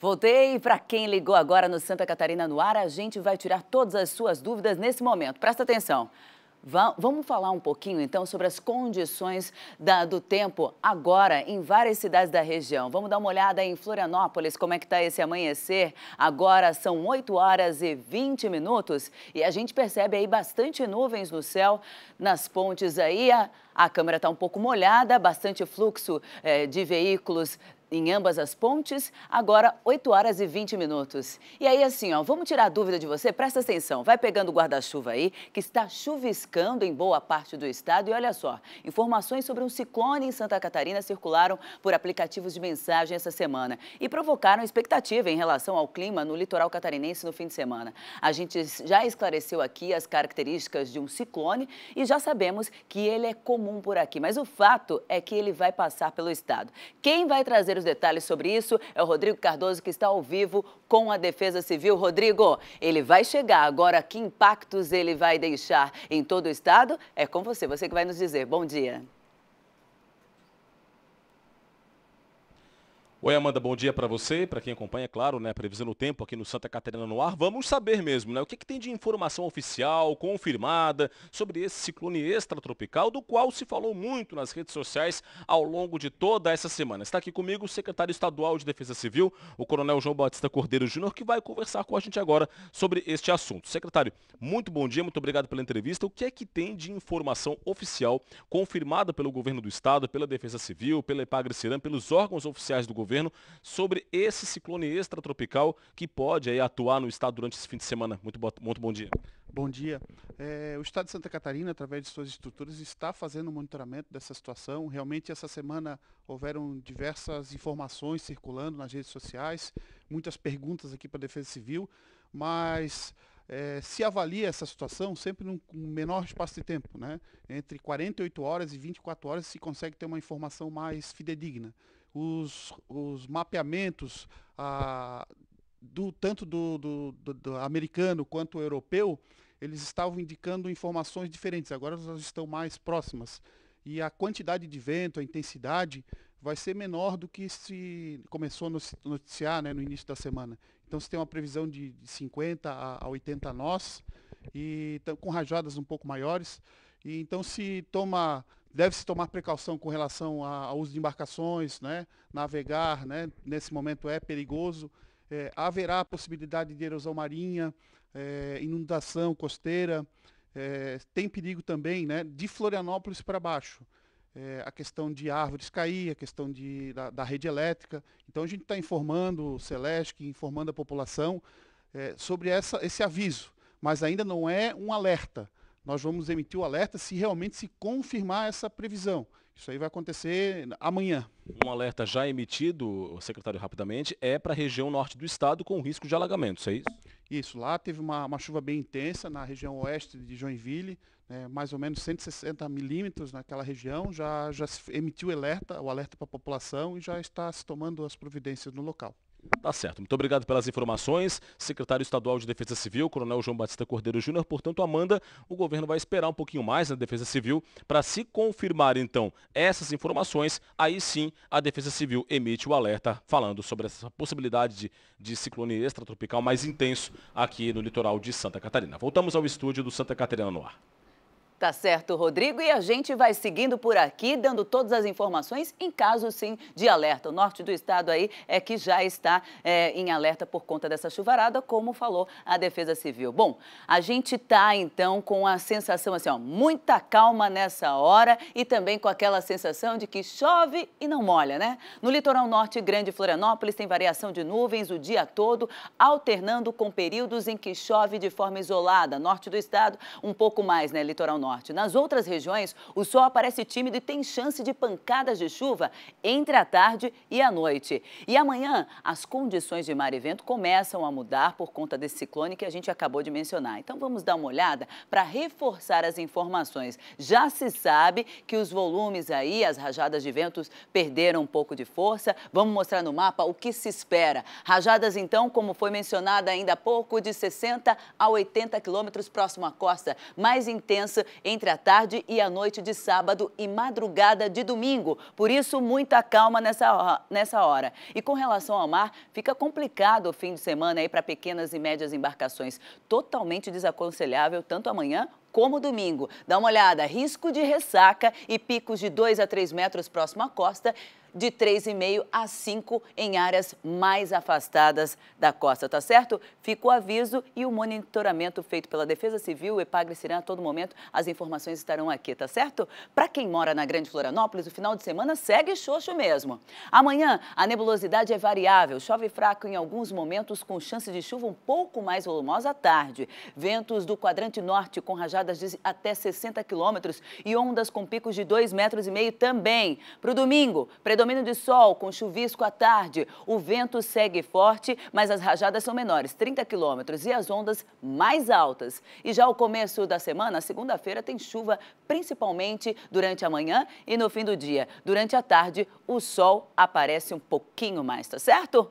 Voltei para quem ligou agora no Santa Catarina no ar, a gente vai tirar todas as suas dúvidas nesse momento. Presta atenção. vamos falar um pouquinho então sobre as condições da, do tempo agora em várias cidades da região. Vamos dar uma olhada em Florianópolis, como é que está esse amanhecer. Agora são 8 horas e 20 minutos e a gente percebe aí bastante nuvens no céu, nas pontes aí. A... A câmera está um pouco molhada, bastante fluxo eh, de veículos em ambas as pontes, agora 8 horas e 20 minutos. E aí, assim, ó, vamos tirar a dúvida de você? Presta atenção, vai pegando o guarda-chuva aí, que está chuviscando em boa parte do estado. E olha só, informações sobre um ciclone em Santa Catarina circularam por aplicativos de mensagem essa semana e provocaram expectativa em relação ao clima no litoral catarinense no fim de semana. A gente já esclareceu aqui as características de um ciclone e já sabemos que ele é comum por aqui, mas o fato é que ele vai passar pelo estado. Quem vai trazer os detalhes sobre isso é o Rodrigo Cardoso, que está ao vivo com a Defesa Civil. Rodrigo, ele vai chegar agora. Que impactos ele vai deixar em todo o estado? É com você, você que vai nos dizer. Bom dia. Oi, Amanda, bom dia para você, para quem acompanha, é claro, né, previsão do tempo aqui no Santa Catarina no ar. Vamos saber mesmo, né, o que, que, tem de informação oficial, confirmada, sobre esse ciclone extratropical, do qual se falou muito nas redes sociais ao longo de toda essa semana. Está aqui comigo o secretário estadual de Defesa Civil, o coronel João Batista Cordeiro Júnior, que vai conversar com a gente agora sobre este assunto. Secretário, muito bom dia, muito obrigado pela entrevista. O que é que tem de informação oficial confirmada pelo governo do estado, pela Defesa Civil, pela Epagre pelos órgãos oficiais do governo? governo sobre esse ciclone extratropical que pode aí, atuar no estado durante esse fim de semana. Muito, muito bom dia. Bom dia. É, o Estado de Santa Catarina, através de suas estruturas, está fazendo o um monitoramento dessa situação. Realmente, essa semana houveram diversas informações circulando nas redes sociais, muitas perguntas aqui para a Defesa Civil, mas é, se avalia essa situação sempre num menor espaço de tempo. Né? Entre 48 horas e 24 horas se consegue ter uma informação mais fidedigna os, os mapeamentos ah, do tanto do, do, do, do americano quanto europeu, eles estavam indicando informações diferentes. Agora elas estão mais próximas e a quantidade de vento, a intensidade vai ser menor do que se começou a noticiar né, no início da semana. Então se tem uma previsão de 50 a 80 nós e com rajadas um pouco maiores. E então se toma Deve-se tomar precaução com relação ao uso de embarcações, né? navegar né? nesse momento é perigoso. É, haverá possibilidade de erosão marinha, é, inundação costeira. É, tem perigo também né? de Florianópolis para baixo. É, a questão de árvores cair, a questão de, da, da rede elétrica. Então a gente está informando o Celesc, informando a população é, sobre essa, esse aviso, mas ainda não é um alerta nós vamos emitir o alerta se realmente se confirmar essa previsão. Isso aí vai acontecer amanhã. Um alerta já emitido, secretário, rapidamente, é para a região norte do estado com risco de alagamento, isso é isso? Isso, lá teve uma, uma chuva bem intensa na região oeste de Joinville, né, mais ou menos 160 milímetros naquela região, já, já se emitiu alerta, o alerta para a população e já está se tomando as providências no local. Tá certo. Muito obrigado pelas informações. Secretário Estadual de Defesa Civil, Coronel João Batista Cordeiro Júnior. Portanto, Amanda, o governo vai esperar um pouquinho mais na Defesa Civil para se confirmar, então, essas informações. Aí sim, a Defesa Civil emite o alerta falando sobre essa possibilidade de, de ciclone extratropical mais intenso aqui no litoral de Santa Catarina. Voltamos ao estúdio do Santa Catarina no ar. Tá certo, Rodrigo. E a gente vai seguindo por aqui, dando todas as informações em caso, sim, de alerta. O norte do estado aí é que já está é, em alerta por conta dessa chuvarada, como falou a Defesa Civil. Bom, a gente tá, então, com a sensação, assim, ó, muita calma nessa hora e também com aquela sensação de que chove e não molha, né? No litoral norte, Grande Florianópolis, tem variação de nuvens o dia todo, alternando com períodos em que chove de forma isolada. Norte do estado, um pouco mais, né, litoral norte norte. Nas outras regiões, o sol aparece tímido e tem chance de pancadas de chuva entre a tarde e a noite. E amanhã, as condições de mar e vento começam a mudar por conta desse ciclone que a gente acabou de mencionar. Então vamos dar uma olhada para reforçar as informações. Já se sabe que os volumes aí, as rajadas de ventos, perderam um pouco de força. Vamos mostrar no mapa o que se espera. Rajadas, então, como foi mencionada ainda há pouco, de 60 a 80 quilômetros próximo à costa, mais intensa entre a tarde e a noite de sábado e madrugada de domingo. Por isso, muita calma nessa, nessa hora. E com relação ao mar, fica complicado o fim de semana aí para pequenas e médias embarcações. Totalmente desaconselhável, tanto amanhã como domingo. Dá uma olhada, risco de ressaca e picos de 2 a 3 metros próximo à costa de 3,5 a 5 em áreas mais afastadas da costa, tá certo? Fica o aviso e o monitoramento feito pela Defesa Civil, Epagre Sirã, a todo momento as informações estarão aqui, tá certo? Para quem mora na Grande Florianópolis, o final de semana segue xoxo mesmo. Amanhã, a nebulosidade é variável, chove fraco em alguns momentos com chance de chuva um pouco mais volumosa à tarde. Ventos do quadrante norte com rajadas de até 60 quilômetros e ondas com picos de 2,5 metros também. Para o domingo, predominante Predomínio de sol com chuvisco à tarde. O vento segue forte, mas as rajadas são menores, 30 quilômetros, e as ondas mais altas. E já o começo da semana, segunda-feira, tem chuva, principalmente durante a manhã e no fim do dia. Durante a tarde, o sol aparece um pouquinho mais, tá certo?